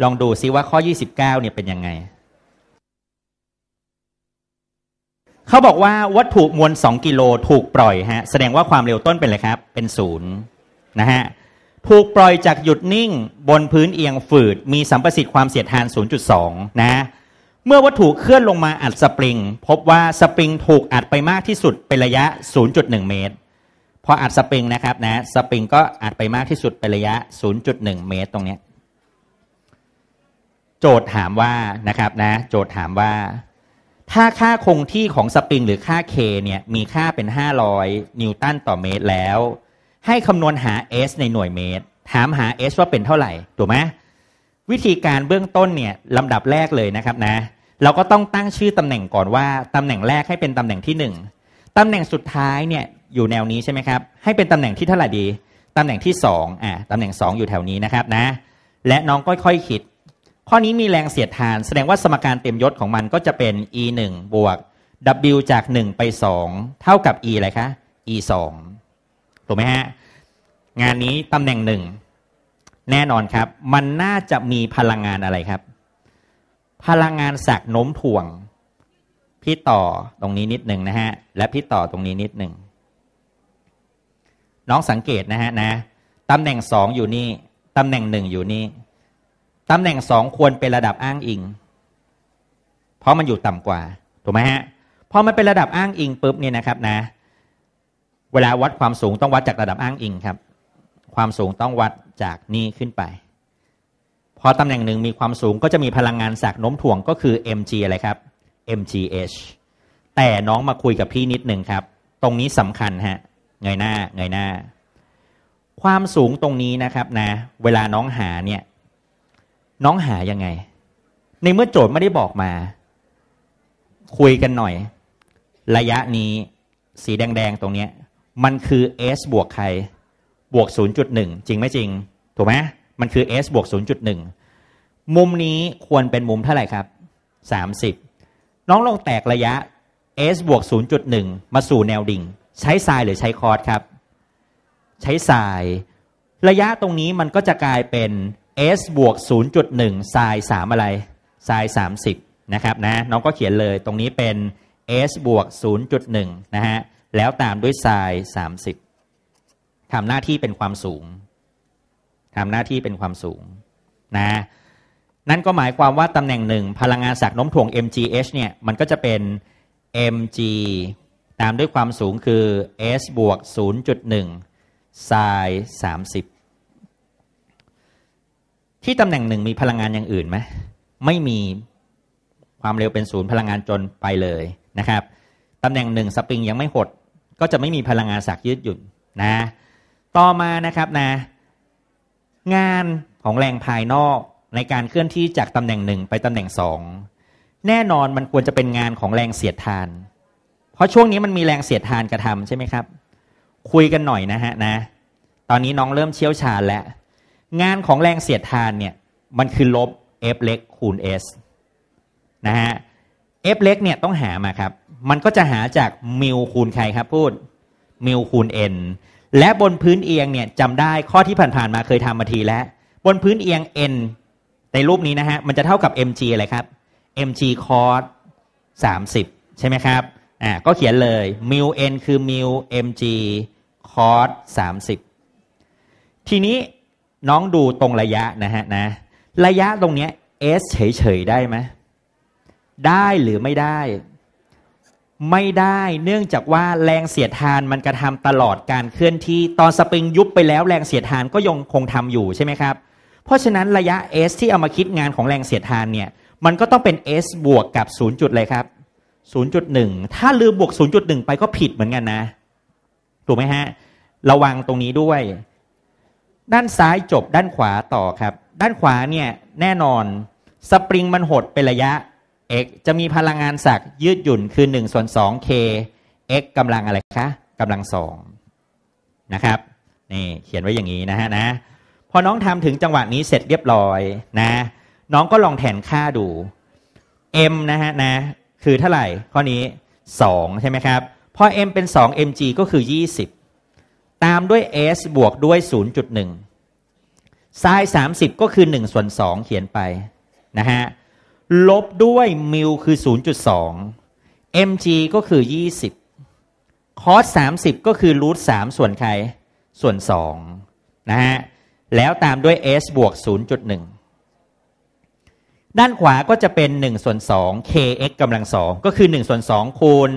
ลองดูซิว่าข้อ 29เนี่ยเป็นยังไงเขาบอกว่าวัตถุมวล2กิโลถูกปล่อยฮะ แสดงว่าความเร็วต้นเป็นอะไรครับ เป็นศูนย์นะฮะถูกปล่อยจากหยุดนิ่ง บนพื้นเอียงฝืด มีสัมประสิทธิ์ความเสียดทาน 0.2นะเมื่อวัตถุเคลื่อนลงมาอัดสปริง พบว่าสปริงถูกอัดไปมากที่สุดเป็นระยะ0.1เมตรพออัดสปริงนะครับนะสปริงก็อัดไปมากที่สุดเป็นระยะ0.1เมตรตรงนี้โจทย์ถามว่านะครับนะ โจทย์ถามว่าถ้าค่าคงที่ของสปริงหรือค่า K เนี่ยมีค่าเป็น 500 นิวตันต่อเมตรแล้ว ให้คำนวณหา S ในหน่วยเมตร ถามหา S ว่าเป็นเท่าไหร่ถูกไหมวิธีการเบื้องต้นเนี่ยลำดับแรกเลยนะครับนะเราก็ต้องตั้งชื่อตำแหน่งก่อนว่าตำแหน่งแรกให้เป็นตำแหน่งที่ 1ตำแหน่งสุดท้ายเนี่ยอยู่แนวนี้ใช่ไหมครับให้เป็นตำแหน่งที่เท่าไหร่ดีตำแหน่งที่2อ่ะตำแหน่ง2อยู่แถวนี้นะครับนะและน้องก็ค่อยคิดข้อนี้มีแรงเสียดทานแสดงว่าสมการเต็มยศของมันก็จะเป็น e 1บวก w จาก 1 ไป2เท่ากับ e อะไรคะ e 2ถูกไหมฮะงานนี้ตำแหน่งหนึ่งแน่นอนครับ มันน่าจะมีพลังงานอะไรครับ พลังงานสักโน้มถ่วงพี่ต่อตรงนี้นิดหนึ่งนะฮะ และพี่ต่อตรงนี้นิดหนึ่งน้องสังเกตนะฮะนะตำแหน่งสองอยู่นี่ตำแหน่งหนึ่งอยู่นี่ตำแหน่งสองควรเป็นระดับอ้างอิง เพราะมันอยู่ต่ำกว่า ถูกไหมฮะ พอมันเป็นระดับอ้างอิงปุ๊บเนี่ยนะครับนะ เวลาวัดความสูงต้องวัดจากระดับอ้างอิงครับ ความสูงต้องวัดจากนี่ขึ้นไป พอตำแหน่งหนึ่งมีความสูงก็จะมีพลังงานสักโน้มถ่วงก็คือ mg อะไรครับ mgh แต่น้องมาคุยกับพี่นิดหนึ่งครับ ตรงนี้สำคัญฮะ เงยหน้า เงยหน้า ความสูงตรงนี้นะครับนะ เวลาน้องหาเนี่ยน้องหายังไง ในเมื่อโจทย์ไม่ได้บอกมา คุยกันหน่อย ระยะนี้สีแดงๆตรงนี้ มันคือ s บวกใคร บวก0.1 จริงไม่จริงถูกไหมมันคือ s บวก0.1 มุมนี้ควรเป็นมุมเท่าไหร่ครับ 30 น้องลองแตกระยะ s บวก 0.1 มาสู่แนวดิ่งใช้ทรายหรือใช้คอร์ดครับ ใช้ทรายระยะตรงนี้มันก็จะกลายเป็น s บวก 0.1ไซส์3อะไรไซน์30นะครับนะน้องก็เขียนเลยตรงนี้เป็น s บวก 0.1นะฮะแล้วตามด้วยไซน์30ทำหน้าที่เป็นความสูงทำหน้าที่เป็นความสูงนะนั่นก็หมายความว่าตำแหน่งหนึ่ง พลังงานศักย์น้มถ่วง mgh เนี่ยมันก็จะเป็น mg ตามด้วยความสูงคือ s บวก 0.1ไซน์30ที่ตำแหน่งหนึ่งมีพลังงานอย่างอื่นไหมไม่มีความเร็วเป็นศูนย์พลังงานจนไปเลยนะครับตำแหน่งหนึ่งสปริงยังไม่หดก็จะไม่มีพลังงานสักยืดหยุ่นนะ ต่อมานะครับนะ งานของแรงภายนอกในการเคลื่อนที่จากตำแหน่งหนึ่งไปตำแหน่งสองแน่นอนมันควรจะเป็นงานของแรงเสียดทาน เพราะช่วงนี้มันมีแรงเสียดทานกระทำใช่ไหมครับคุยกันหน่อยนะฮะนะ ตอนนี้น้องเริ่มเชี่ยวชาญแล้วงานของแรงเสียดทานเนี่ย มันคือลบ F เล็กคูณ S นะฮะ F เล็ก เนี่ย ต้องหามาครับ มันก็จะหาจากมิลคูณใครครับพูดมิลคูณ N และบนพื้นเอียงเนี่ยจำได้ข้อที่ผ่าน ๆ มาเคยทำมาทีแล้ว บนพื้นเอียง N ในรูปนี้นะฮะ มันจะเท่ากับ mg อะไรครับ mg cos 30 ใช่ไหมครับอ่าก็เขียนเลยมิล n คือมิล mg cos 30ทีนี้น้องดูตรงระยะนะฮะนะระยะตรงเนี้ย S เฉยๆ ได้ไหมได้หรือไม่ได้ ไม่ได้เนื่องจากว่าแรงเสียดทานมันกระทำตลอดการเคลื่อนที่ตอนสปริงยุบไปแล้วแรงเสียดทานก็ยังคงทำอยู่ใช่ไหมครับเพราะฉะนั้นระยะ S ที่เอามาคิดงานของแรงเสียดทานเนี่ยมันก็ต้องเป็น S บวกกับ0จุดเลยครับ0.1ถ้าลืมบวก 0.1 ไปก็ผิดเหมือนกันนะถูกไหมฮะระวังตรงนี้ด้วยด้านซ้ายจบด้านขวาต่อครับ ด้านขวาเนี่ยแน่นอนสปริงมันหดเป็นระยะ x จะมีพลังงานศักยืดหยุ่นคือ1ส่วน2 k x กำลังอะไรคะกำลังสองนะครับ นี่เขียนไว้อย่างนี้นะฮะนะพอน้องทำถึงจังหวะนี้เสร็จเรียบร้อยนะ น้องก็ลองแทนค่าดู m นะฮะนะคือเท่าไหร่ข้อนี้ 2 ใช่ไหมครับ พอ m เป็น 2 mg ก็คือ 20ตามด้วย s บวกด้วย 0.1ไซส์30 ก็คือ 1 ส่วน 2 เขียนไปนะฮะลบด้วยมิลคือ 0.2 mg ก็คือ 20คอส30 ก็คือรูท3ส่วนใคร ส่วน2นะฮะแล้วตามด้วย s บวก 0.1 ด้านขวาก็จะเป็น 1 ส่วน 2 kx กำลัง2ก็คือ1ส่วน2 คูณ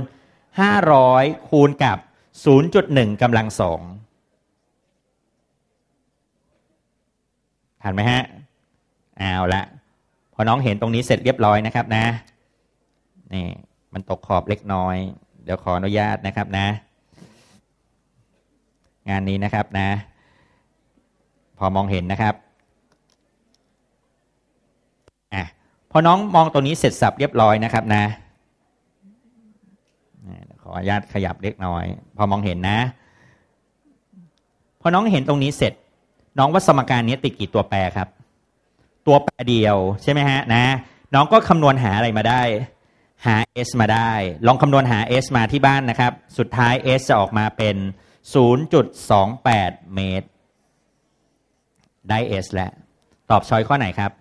500 คูณกับศูนย์จุดหนึ่งกำลังสองหันไหมฮะเอาละพอน้องเห็นตรงนี้เสร็จเรียบร้อยนะครับนะ นี่มันตกขอบเล็กน้อย เดี๋ยวขออนุญาตนะครับนะ งานนี้นะครับนะ พอมองเห็นนะครับ อ่ะพอน้องมองตรงนี้เสร็จสับเรียบร้อยนะครับนะอนุญาตขยับเล็กน้อย พอมองเห็นนะพอน้องเห็นตรงนี้เสร็จ น้องว่าสมการนี้ติดกี่ตัวแปรครับ ตัวแปรเดียวใช่ไหมฮะนะ น้องก็คำนวณหาอะไรมาได้ หา s มาได้ ลองคำนวณหา s มาที่บ้านนะครับ สุดท้าย s จะออกมาเป็น 0.28 เมตร ได้ s แล้วตอบช้อยข้อไหนครับ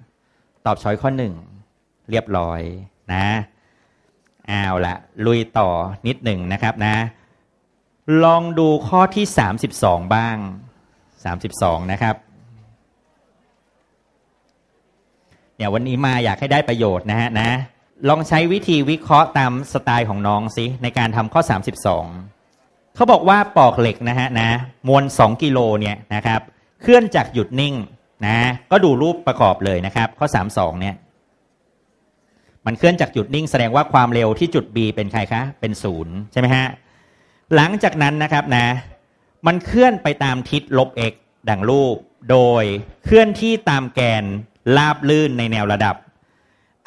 ตอบช้อยข้อหนึ่งเรียบร้อยนะเอาละลุยต่อนิดหนึ่งนะครับนะ ลองดูข้อที่ 32 บ้าง 32 นะครับเนี่ยวันนี้มาอยากให้ได้ประโยชน์นะฮะนะ ลองใช้วิธีวิเคราะห์ตามสไตล์ของน้องสิในการทำข้อ 32เขาบอกว่าปอกเหล็กนะฮะนะมวล 2กิโลเนี่ยนะครับ เคลื่อนจากหยุดนิ่งนะก็ดูรูปประกอบเลยนะครับ ข้อ 32 เนี่ยมันเคลื่อนจากจุดนิ่งแสดงว่าความเร็วที่จุด B เป็นใครคะ เป็นศูนย์ใช่ไหมฮะหลังจากนั้นนะครับนะมันเคลื่อนไปตามทิศลบ x ดังรูป โดยเคลื่อนที่ตามแกนลาบลื่นในแนวระดับ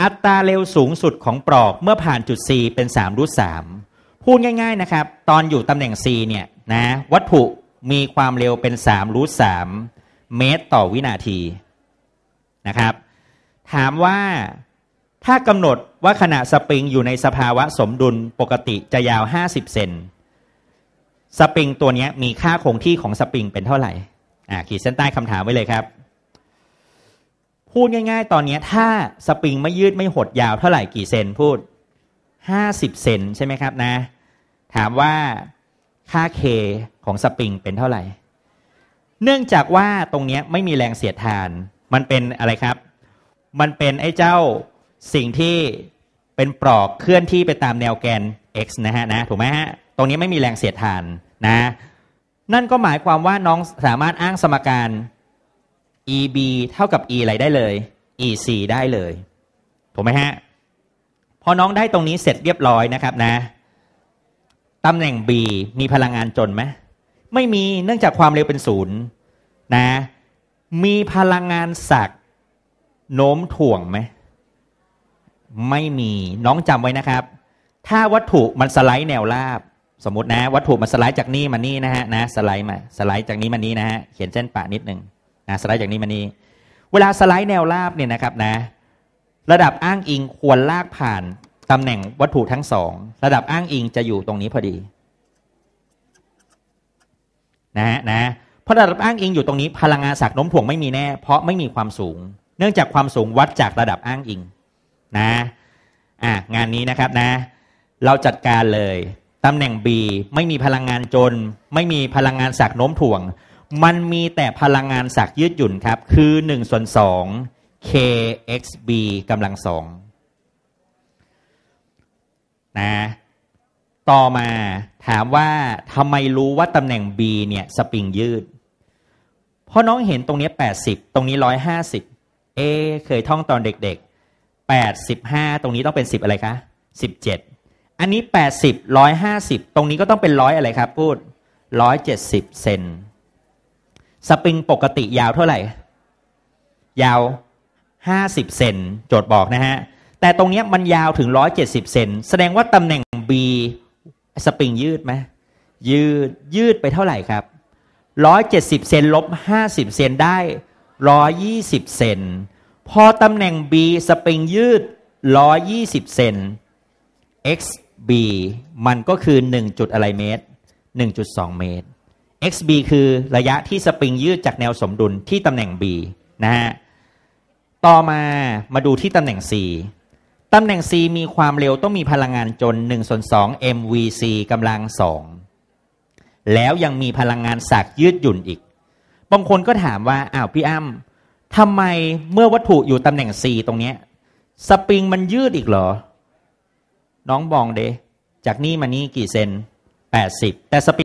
อัตราเร็วสูงสุดของปลอกเมื่อผ่านจุด C เป็น3รูท3พูดง่ายๆนะครับตอนอยู่ตำแหน่ง C เนี่ยนะวัตถุมีความเร็วเป็น3รูท3เมตรต่อวินาทีนะครับถามว่าถ้ากำหนดว่าขณะสปริงอยู่ในสภาวะสมดุลปกติจะยาว 50 เซน สปริงตัวนี้มีค่าคงที่ของสปริงเป็นเท่าไหร่ อ่าขีดเส้นใต้คำถามไว้เลยครับ พูดง่ายๆ ตอนนี้ถ้าสปริงไม่ยืดไม่หดยาวเท่าไหร่กี่เซนพูด 50 เซนใช่ไหมครับนะ ถามว่าค่า k ของสปริงเป็นเท่าไหร่ เนื่องจากว่าตรงนี้ไม่มีแรงเสียดทาน มันเป็นอะไรครับ มันเป็นไอ้เจ้าสิ่งที่เป็นปลอกเคลื่อนที่ไปตามแนวแกน x นะฮะ นะ ถูกไหมฮะ ตรงนี้ไม่มีแรงเสียดทานนะ นั่นก็หมายความว่าน้องสามารถอ้างสมการ eb เท่ากับ e อะไรได้เลย ec ได้เลย ถูกไหมฮะ พอน้องได้ตรงนี้เสร็จเรียบร้อยนะครับนะ ตำแหน่ง b มีพลังงานจนไหมไม่มี เนื่องจากความเร็วเป็นศูนย์นะ มีพลังงานศักโน้มถ่วงไหมไม่มีน้องจำไว้นะครับ ถ้าวัตถุมันสไลด์แนวราบ สมมตินะ วัตถุมันสไลด์จากนี่มานี่นะฮะนะสไลด์มาสไลด์จากนี้มานี่นะฮะเขียนเส้นปะนิดหนึ่งนะสไลด์จากนี้มานี่เวลาสไลด์แนวราบเนี่ยนะครับนะระดับอ้างอิงควรลากผ่านตำแหน่งวัตถุทั้งสอง ระดับอ้างอิงจะอยู่ตรงนี้พอดีนะฮะนะเพราะระดับอ้างอิงอยู่ตรงนี้พลังงานสักน้มถ่วงไม่มีแน่เพราะไม่มีความสูง เนื่องจากความสูงวัดจากระดับอ้างอิงนะอ่ะงานนี้นะครับนะเราจัดการเลย ตำแหน่ง B ไม่มีพลังงานจน ไม่มีพลังงานสักโน้มถ่วง มันมีแต่พลังงานสักยืดหยุ่นครับ คือ1ส่วน2 kxb กำลังสองนะต่อมาถามว่าทำไมรู้ว่าตำแหน่ง B เนี่ย สปริงยืดเพราะน้องเห็นตรงนี้ 80 ตรงนี้ 150เอเคยท่องตอนเด็กแปดสิบห้าตรงนี้ต้องเป็นสิบอะไรคะสิบเจ็ดอันนี้แปดสิบร้อยห้าสิบตรงนี้ก็ต้องเป็นร้อยอะไรครับพูดร้อยเจ็ดสิบเซนสปริงปกติยาวเท่าไหร่ ยาวห้าสิบเซนโจทย์บอกนะฮะแต่ตรงนี้มันยาวถึงร้อยเจ็ดสิบเซนแสดงว่าตำแหน่ง B สปริงยืดไหมยืดยืดไปเท่าไหร่ครับร้อยเจ็ดสิบเซนลบห้าสิบเซนได้ร้อยยี่สิบเซนพอตำแหน่ง B สปริงยืด 120 เซน XB มันก็คือ1จุดอะไรเมตร 1.2 เมตร XB คือระยะที่สปริงยืดจากแนวสมดุลที่ตำแหน่ง B นะฮะ ต่อมามาดูที่ตำแหน่ง C ตำแหน่ง C มีความเร็วต้องมีพลังงานจน 1ส่วน2 MVC กำลัง 2 แล้วยังมีพลังงานสากยืดหยุ่นอีก บางคนก็ถามว่า อ้าวพี่อ้ำทำไมเมื่อวัตถุอยู่ตำแหน่ง C ตรงนี้ สปริงมันยืดอีกเหรอ น้องบองเดจากนี่มานี่กี่เซน 80 แต่สปริง